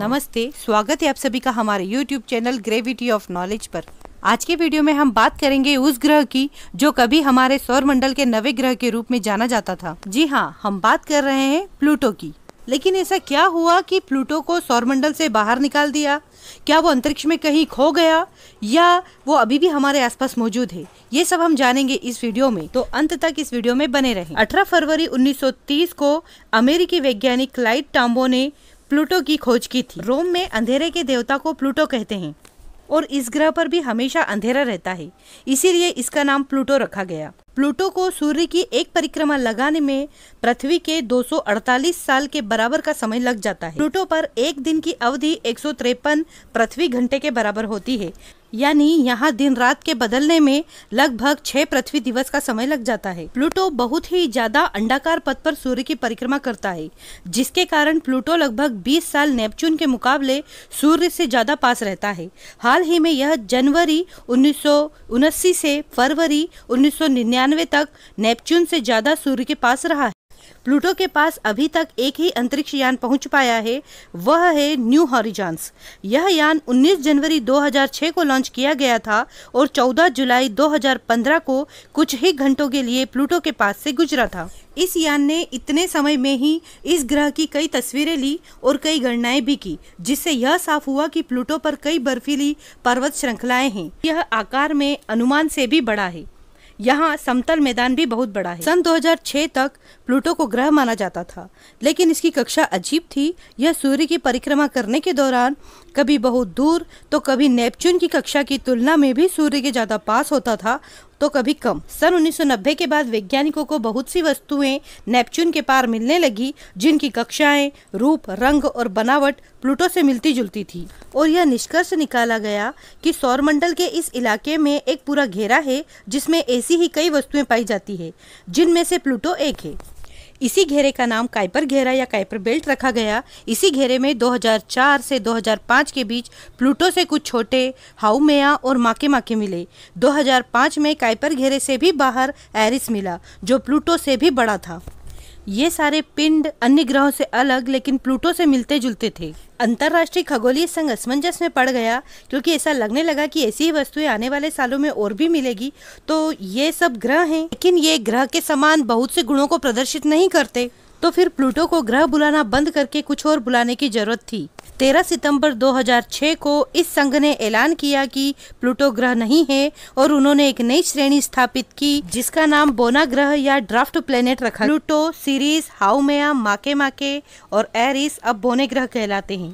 नमस्ते स्वागत है आप सभी का हमारे YouTube channel Gravity of Knowledge पर आज के वीडियो में हम बात करेंगे उस ग्रह की जो कभी हमारे सौर मंडल के नवे ग्रह के रूप में जाना जाता था जी हाँ हम बात कर रहे हैं प्लूटो की लेकिन ऐसा क्या हुआ कि प्लूटो को सौरमंडल से बाहर निकाल दिया क्या वो अंतरिक्ष में कहीं खो गया या वो अभी भी हमारे आसपास मौजूद है ये सब हम जानेंगे इस वीडियो में तो अंत तक इस वीडियो में बने रहें 18 फरवरी 1930 को अमेरिकी वैज्ञानिक क्लाइड टाम्बो ने प्लूटो की खोज की थी रोम में अंधेरे के देवता को प्लूटो कहते हैं और इस ग्रह पर भी हमेशा अंधेरा रहता है इसीलिए इसका नाम प्लूटो रखा गया प्लूटो को सूर्य की एक परिक्रमा लगाने में पृथ्वी के 248 साल के बराबर का समय लग जाता है प्लूटो पर एक दिन की अवधि एक पृथ्वी घंटे के बराबर होती है यानी यहाँ दिन रात के बदलने में लगभग छह पृथ्वी दिवस का समय लग जाता है प्लूटो बहुत ही ज्यादा अंडाकार पथ पर सूर्य की परिक्रमा करता है जिसके कारण प्लूटो लगभग 20 साल नेपच्यून के मुकाबले सूर्य से ज्यादा पास रहता है हाल ही में यह जनवरी उन्नीस से फरवरी उन्नीस तक नेपच्यून से ज्यादा सूर्य के पास रहा प्लूटो के पास अभी तक एक ही अंतरिक्ष यान पहुंच पाया है वह है न्यू हॉरिजॉन्स यह यान 19 जनवरी 2006 को लॉन्च किया गया था और 14 जुलाई 2015 को कुछ ही घंटों के लिए प्लूटो के पास से गुजरा था इस यान ने इतने समय में ही इस ग्रह की कई तस्वीरें ली और कई गणनाएं भी की जिससे यह साफ हुआ कि प्लूटो पर कई बर्फीली पर्वत श्रृंखलाएं हैं यह आकार में अनुमान से भी बड़ा है यहाँ समतल मैदान भी बहुत बड़ा है सन 2006 तक प्लूटो को ग्रह माना जाता था लेकिन इसकी कक्षा अजीब थी यह सूर्य की परिक्रमा करने के दौरान कभी बहुत दूर तो कभी नेपच्यून की कक्षा की तुलना में भी सूर्य के ज़्यादा पास होता था तो कभी कम सन 1990 के बाद वैज्ञानिकों को बहुत सी वस्तुएं नेपच्यून के पार मिलने लगी जिनकी कक्षाएं रूप रंग और बनावट प्लूटो से मिलती जुलती थी और यह निष्कर्ष निकाला गया कि सौरमंडल के इस इलाके में एक पूरा घेरा है जिसमें ऐसी ही कई वस्तुएं पाई जाती है जिनमें से प्लूटो एक है इसी घेरे का नाम काइपर घेरा या काइपर बेल्ट रखा गया इसी घेरे में 2004 से 2005 के बीच प्लूटो से कुछ छोटे हाउमेया और माके माके मिले 2005 में काइपर घेरे से भी बाहर एरिस मिला जो प्लूटो से भी बड़ा था ये सारे पिंड अन्य ग्रहों से अलग लेकिन प्लूटो से मिलते जुलते थे अंतर्राष्ट्रीय खगोलीय संघ असमंजस में पड़ गया क्योंकि ऐसा लगने लगा कि ऐसी ही वस्तुएं आने वाले सालों में और भी मिलेगी तो ये सब ग्रह हैं लेकिन ये ग्रह के समान बहुत से गुणों को प्रदर्शित नहीं करते तो फिर प्लूटो को ग्रह बुलाना बंद करके कुछ और बुलाने की जरूरत थी 13 सितंबर 2006 को इस संघ ने ऐलान किया कि प्लूटो ग्रह नहीं है और उन्होंने एक नई श्रेणी स्थापित की जिसका नाम बोना ग्रह या ड्राफ्ट प्लेनेट रखा Pluto Ceres Haumea Makemake और एरिस अब बोने ग्रह कहलाते हैं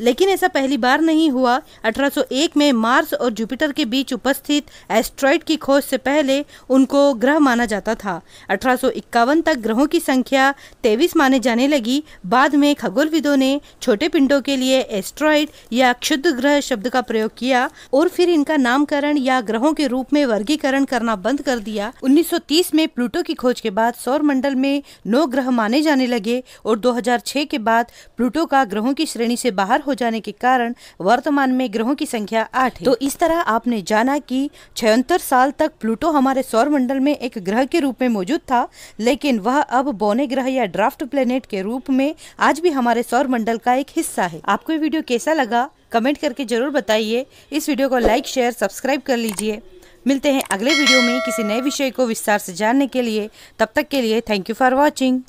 लेकिन ऐसा पहली बार नहीं हुआ 1801 में मार्स और जुपिटर के बीच उपस्थित एस्ट्रॉइड की खोज से पहले उनको ग्रह माना जाता था अठारह तक ग्रहों की संख्या 23 माने जाने लगी बाद में खगोलविदों ने छोटे पिंडों के लिए एस्ट्रॉइड या क्षुद्र ग्रह शब्द का प्रयोग किया और फिर इनका नामकरण या ग्रहों के रूप में वर्गीकरण करना बंद कर दिया उन्नीस में प्लूटो की खोज के बाद सौर मंडल में नौ ग्रह माने जाने लगे और दो के बाद प्लूटो का ग्रहों की श्रेणी से बाहर हो जाने के कारण वर्तमान में ग्रहों की संख्या आठ है तो इस तरह आपने जाना कि छहत्तर साल तक प्लूटो हमारे सौर मंडल में एक ग्रह के रूप में मौजूद था लेकिन वह अब बौने ग्रह या ड्राफ्ट प्लेनेट के रूप में आज भी हमारे सौर मंडल का एक हिस्सा है आपको ये वीडियो कैसा लगा कमेंट करके जरूर बताइए इस वीडियो को लाइक शेयर सब्सक्राइब कर लीजिए मिलते हैं अगले वीडियो में किसी नए विषय को विस्तार से जानने के लिए तब तक के लिए थैंक यू फॉर वॉचिंग